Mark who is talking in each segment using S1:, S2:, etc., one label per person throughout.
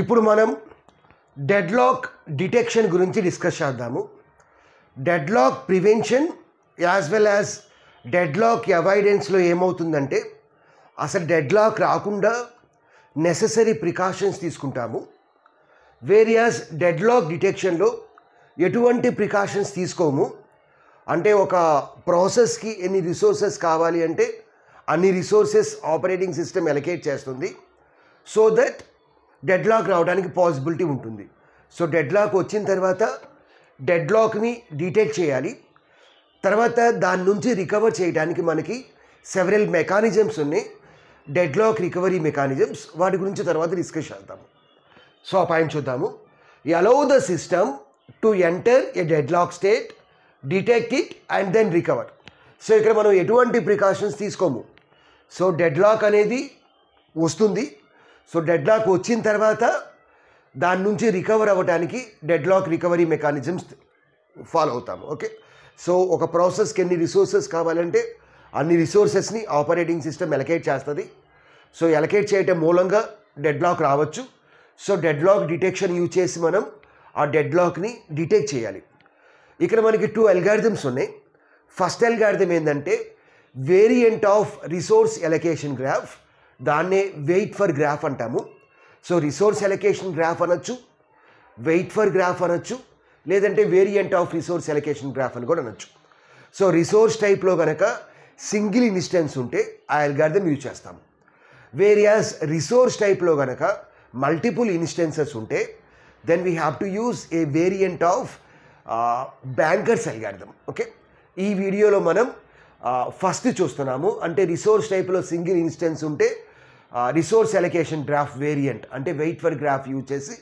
S1: ఇప్పుడు మనం deadlock detection గురించి డిస్కస్ చేద్దాము deadlock prevention as well as deadlock అవాయిడెన్స్లో ఏమవుతుందంటే అసలు డెడ్లాక్ రాకుండా నెససరీ ప్రికాషన్స్ తీసుకుంటాము వేరియాస్ డెడ్లాక్ డిటెక్షన్లో ఎటువంటి ప్రికాషన్స్ తీసుకోము అంటే ఒక ప్రాసెస్కి ఎన్ని రిసోర్సెస్ కావాలి అంటే అన్ని రిసోర్సెస్ ఆపరేటింగ్ సిస్టమ్ ఎలకేట్ చేస్తుంది సో దట్ డెడ్లాక్ రావడానికి పాసిబిలిటీ ఉంటుంది సో డెడ్లాక్ వచ్చిన తర్వాత డెడ్లాక్ని డీటెక్ట్ చేయాలి తర్వాత దాని నుంచి రికవర్ చేయడానికి మనకి సెవరల్ మెకానిజమ్స్ ఉన్నాయి డెడ్లాక్ రికవరీ మెకానిజమ్స్ వాటి గురించి తర్వాత డిస్కస్ చేద్దాము సో ఆ పాయింట్ చూద్దాము allow the system to enter a deadlock state detect it and then recover so ఇక్కడ మనం ఎటువంటి ప్రికాషన్స్ తీసుకోము సో డెడ్లాక్ అనేది వస్తుంది సో డెడ్ లాక్ వచ్చిన తర్వాత దాని నుంచి రికవర్ అవ్వడానికి deadlock recovery mechanisms follow అవుతాము ఓకే సో ఒక ప్రాసెస్కి ఎన్ని రిసోర్సెస్ కావాలంటే అన్ని రిసోర్సెస్ని ఆపరేటింగ్ సిస్టమ్ ఎలకేట్ చేస్తుంది సో ఎలకేట్ చేయటం మూలంగా డెడ్ లాక్ రావచ్చు so deadlock detection use చేసి మనం ఆ డెడ్ లాక్ని డిటెక్ట్ చేయాలి ఇక్కడ మనకి టూ ఎల్గారిథమ్స్ ఉన్నాయి ఫస్ట్ అల్గారిథం ఏంటంటే variant of resource allocation graph దాన్నే వెయిట్ ఫర్ గ్రాఫ్ అంటాము సో రిసోర్స్ ఎలకేషన్ గ్రాఫ్ అనొచ్చు వెయిట్ ఫర్ గ్రాఫ్ అనొచ్చు లేదంటే variant of resource allocation graph అని కూడా అనొచ్చు సో రిసోర్స్ టైప్లో కనుక సింగిల్ ఇన్స్టెన్స్ ఉంటే ఆ ఎల్గార్థం యూజ్ చేస్తాము వేరియాస్ రిసోర్స్ టైప్లో కనుక మల్టిపుల్ ఇన్స్టెన్సెస్ ఉంటే then we have to use a variant of banker's algorithm okay ఈ వీడియోలో మనం ఫస్ట్ చూస్తున్నాము అంటే రిసోర్స్ టైప్లో సింగిల్ ఇన్స్టెన్స్ ఉంటే రిసోర్స్ ఎలకేషన్ గ్రాఫ్ వేరియంట్ అంటే వెయిట్ ఫర్ గ్రాఫ్ యూజ్ చేసి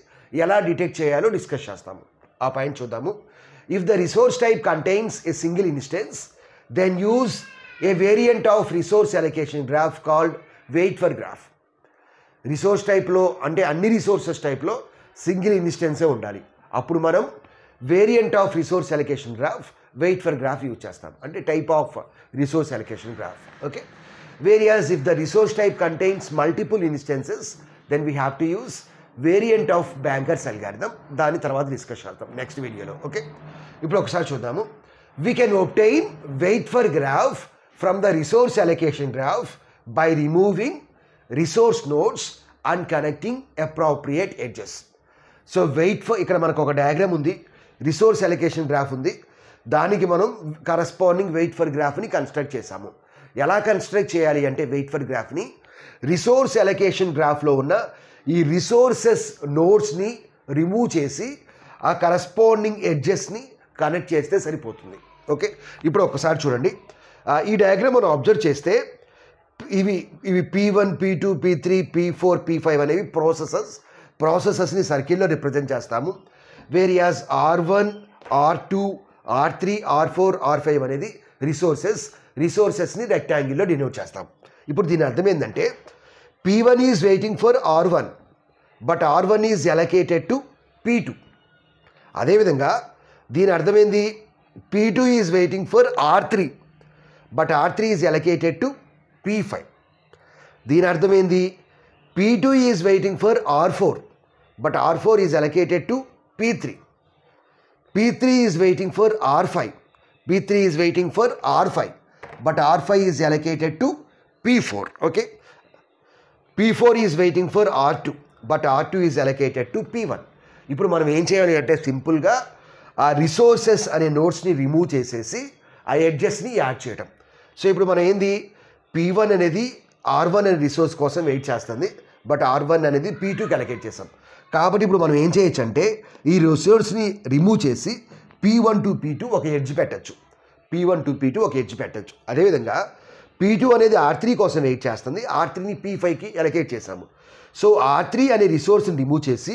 S1: ఎలా డిటెక్ట్ చేయాలో డిస్కస్ చేస్తాము ఆ పాయింట్ చూద్దాము if the resource type contains a single instance then use a variant of resource allocation graph called wait for graph resource టైప్లో అంటే అన్ని రిసోర్సెస్ టైప్లో సింగిల్ ఇన్స్టెన్సే ఉండాలి అప్పుడు మనం variant of resource allocation graph wait for graph use చేస్తాం అంటే type of resource allocation graph okay Whereas if the resource type contains multiple instances, then we have to use variant of banker's algorithm దాని తర్వాత discuss చేద్దాం next వీడియోలో okay ఇప్పుడు ఒకసారి చూద్దాము we can obtain wait for graph from the resource allocation graph by removing resource nodes and connecting appropriate edges so wait for ఇక్కడ మనకు ఒక డయాగ్రామ్ ఉంది రిసోర్స్ అలొకేషన్ గ్రాఫ్ ఉంది దానికి మనం కరస్పాండింగ్ వెయిట్ ఫర్ గ్రాఫ్ని కన్స్ట్రక్ట్ చేశాము ఎలా కన్స్ట్రక్ట్ చేయాలి అంటే వెయిట్ ఫర్ గ్రాఫ్ని రిసోర్స్ ఎలకేషన్ గ్రాఫ్లో ఉన్న ఈ రిసోర్సెస్ నోట్స్ని రిమూవ్ చేసి ఆ కరస్పాండింగ్ ఎడ్జెస్ని కనెక్ట్ చేస్తే సరిపోతుంది ఓకే ఇప్పుడు ఒకసారి చూడండి ఈ డయాగ్రామ్ మనం అబ్జర్వ్ చేస్తే ఇవి ఇవి P one P two P three P four P five అనేవి ప్రాసెసెస్ ప్రాసెసెస్ని సర్కిల్లో రిప్రజెంట్ చేస్తాము various R one R two R three R four R five అనేది రిసోర్సెస్ రిసోర్సెస్ని రెక్టాంగిల్లో డినోట్ చేస్తాం ఇప్పుడు దీని అర్థం ఏంటంటే P one is waiting for R one but R one is allocated to P two అదేవిధంగా దీని అర్థమైంది P two is waiting for R three but R three is allocated to P five దీని అర్థమైంది P two is waiting for R four but R four is allocated to P three P three is waiting for R five B3 is waiting for R5. But R5 is allocated to P4. Okay. P4 is waiting for R2. But R2 is allocated to P1. ఇప్పుడు మనం ఏం చేయాలి అంటే సింపుల్గా ఆ resources అనే నోట్స్ని remove చేసేసి ఆ ఎడ్జెస్ని యాడ్ చేయటం సో ఇప్పుడు మనం ఏంది పీ వన్ అనేది ఆర్ వన్ అనే రిసోర్స్ కోసం వెయిట్ చేస్తుంది బట్ ఆర్ వన్ అనేది పీ టూకి అలకేట్ చేస్తాం కాబట్టి ఇప్పుడు మనం ఏం చేయొచ్చు అంటే ఈ రిసోర్స్ని రిమూవ్ చేసి P one to P two ఒక ఎడ్జ్ పెట్టచ్చు P one to P two ఒక ఎడ్జ్ పెట్టచ్చు అదేవిధంగా పీ టూ అనేది ఆర్ త్రీ కోసం వెయిట్ చేస్తుంది ఆర్ త్రీని పీ ఫైవ్కి ఎలకేట్ చేశాము సో ఆర్ త్రీ అనే రిసోర్స్ని రిమూవ్ చేసి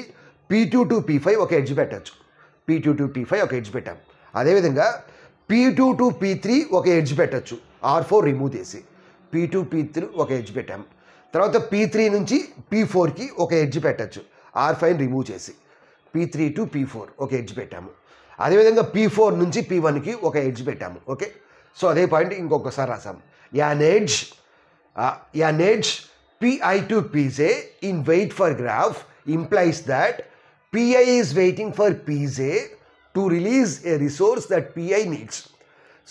S1: P two to P five ఒక ఎడ్జ్ పెట్టచ్చు P two to P five ఒక ఎడ్జ్ పెట్టాము అదేవిధంగా P two to P three ఒక ఎడ్జ్ పెట్టచ్చు ఆర్ ఫోర్ రిమూవ్ చేసి పీ టూ పీ త్రీ ఒక ఎడ్జ్ పెట్టాము తర్వాత పీ త్రీ నుంచి పీ ఫోర్కి ఒక ఎడ్జ్ పెట్టచ్చు ఆర్ ఫైవ్ రిమూవ్ చేసి P three to P four ఒక ఎడ్జ్ పెట్టాము అదేవిధంగా పీ ఫోర్ నుంచి పీ వన్కి ఒక ఎడ్జ్ పెట్టాము ఓకే సో అదే పాయింట్ ఇంకొకసారి రాసాము an edge an edge PI to PJ in wait for graph implies that PI is waiting for PJ to release a resource that PI needs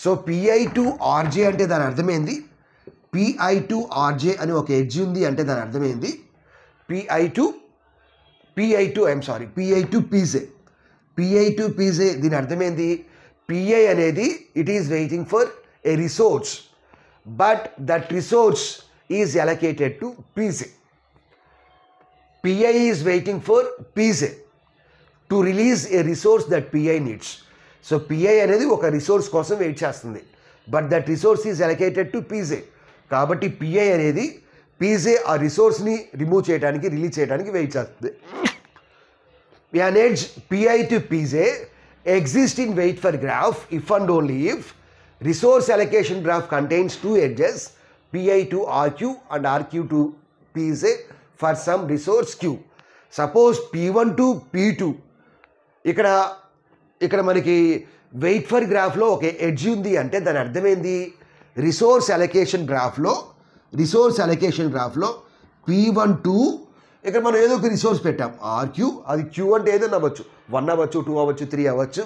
S1: so PI to RJ అంటే దాని అర్థమైంది PI to RJ అని ఒక edge ఉంది అంటే దాని అర్థమైంది PI to PI to I'm sorry PI to PJ PI to PJ దీని అర్థమైంది పిఐ అనేది it is waiting for a resource but that resource is allocated to PJ PI is waiting for PJ to release a resource that PI needs so PI అనేది ఒక resource కోసం wait చేస్తుంది but that resource is allocated to PJ కాబట్టి PI అనేది PJ ఆ రిసోర్స్ని remove చేయడానికి release చేయడానికి వెయిట్ చేస్తుంది we arrange Pi to Pj existing weight for graph if and only if resource allocation graph contains two edges Pi to Rq and Rq to Pj for some resource Q. Suppose P1 to P2 ఇక్కడ ఇక్కడ మనకి wait for గ్రాఫ్లో ఒక edge ఉంది అంటే దాని అర్థమైంది resource allocation గ్రాఫ్లో రిసోర్స్ అలొకేషన్ గ్రాఫ్లో పీ వన్ టూ ఇక్కడ మనం ఏదో ఒక రిసోర్స్ పెట్టాం ఆర్క్యూ అది క్యూ అంటే ఏదైనా అవ్వచ్చు వన్ అవ్వచ్చు టూ అవ్వచ్చు త్రీ అవ్వచ్చు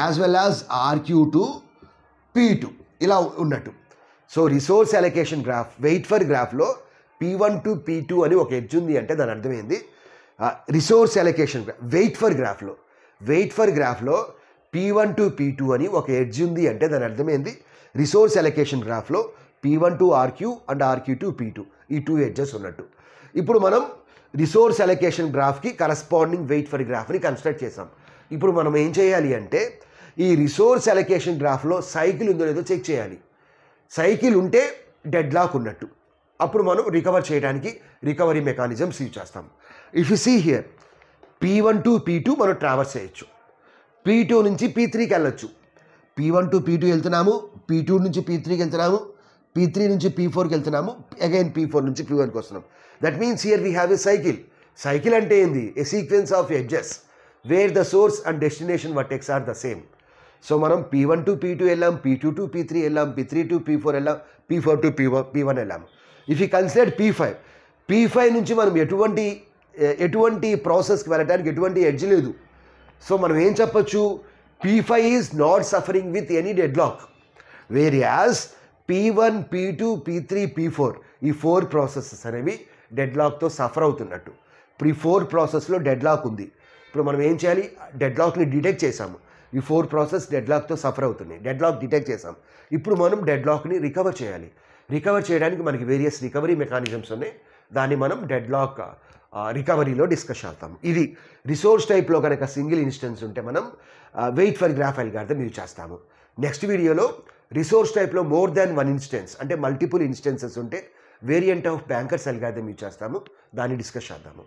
S1: as well as RQ to P two ఇలా ఉన్నట్టు so resource allocation graph wait for గ్రాఫ్లో P one to P two అని ఒక ఎడ్జ్ ఉంది అంటే దాని అర్థమైంది resource allocation graph wait for గ్రాఫ్లో వెయిట్ ఫర్ గ్రాఫ్లో P one to P two అని ఒక ఎడ్జ్ ఉంది అంటే దాని అర్థమైంది రిసోర్స్ అలొకేషన్ గ్రాఫ్లో P one to RQ and RQ to P two ఈ టూ ఎడ్జెస్ ఉన్నట్టు ఇప్పుడు మనం రిసోర్స్ అలొకేషన్ గ్రాఫ్కి కరస్పాండింగ్ వెయిట్ ఫర్ గ్రాఫ్ని కన్స్ట్రక్ట్ చేసాం ఇప్పుడు మనం ఏం చేయాలి అంటే ఈ రిసోర్స్ అలొకేషన్ గ్రాఫ్లో సైకిల్ ఉందో లేదో చెక్ చేయాలి సైకిల్ ఉంటే డెడ్ లాక్ ఉన్నట్టు అప్పుడు మనం రికవర్ చేయడానికి రికవరీ మెకానిజమ్స్ యూజ్ చేస్తాం if you see here P one to P two మనం ట్రావెల్స్ చేయొచ్చు పీ టూ నుంచి పీ త్రీకి వెళ్ళొచ్చు P one to P two వెళ్తున్నాము పీ టూ నుంచి పీ త్రీకి వెళ్తున్నాము పీ త్రీ నుంచి పీ ఫోర్కి వెళ్తున్నాము అగైన్ పీ ఫోర్ నుంచి పీ వన్కి వస్తున్నాం that means here we have a cycle cycle అంటే ఏంది a sequence of edges where the source and destination vertex are the same so మనం P one to P two వెళ్ళాం P two to P three వెళ్ళాం P three to P four వెళ్ళాం P four to P P one వెళ్ళాం if you consider P five P five నుంచి మనం ఎటువంటి ఎటువంటి ప్రాసెస్కి వెళ్ళడానికి ఎటువంటి ఎడ్జ్ లేదు సో మనం ఏం చెప్పచ్చు P five is not suffering with any deadlock whereas P one P two P three P four ఈ ఫోర్ ప్రాసెసెస్ అనేవి డెడ్లాక్తో సఫర్ అవుతున్నట్టు ఇప్పుడు ఈ ఫోర్ ప్రాసెస్లో డెడ్లాక్ ఉంది ఇప్పుడు మనం ఏం చేయాలి డెడ్లాక్ని డిటెక్ట్ చేసాము ఈ ఫోర్ ప్రాసెస్ డెడ్లాక్తో సఫర్ అవుతున్నాయి డెడ్లాక్ డిటెక్ట్ చేసాం ఇప్పుడు మనం డెడ్లాక్ని రికవర్ చేయాలి రికవర్ చేయడానికి మనకి వేరియస్ రికవరీ మెకానిజమ్స్ ఉన్నాయి దాన్ని మనం డెడ్లాక్ రికవరీలో డిస్కస్ చేస్తాం ఇది రిసోర్స్ టైప్లో కనుక సింగిల్ ఇన్స్టెన్స్ ఉంటే మనం వెయిట్ ఫర్ గ్రాఫ్ అల్గార్థం మీరు చేస్తాము నెక్స్ట్ వీడియోలో రిసోర్స్ టైప్లో మోర్ దాన్ వన్ ఇన్స్టెన్స్ అంటే మల్టిపుల్ ఇన్స్టెన్సెస్ ఉంటే variant of banker's algorithm use చేస్తాము దాన్ని డిస్కస్ చేద్దాము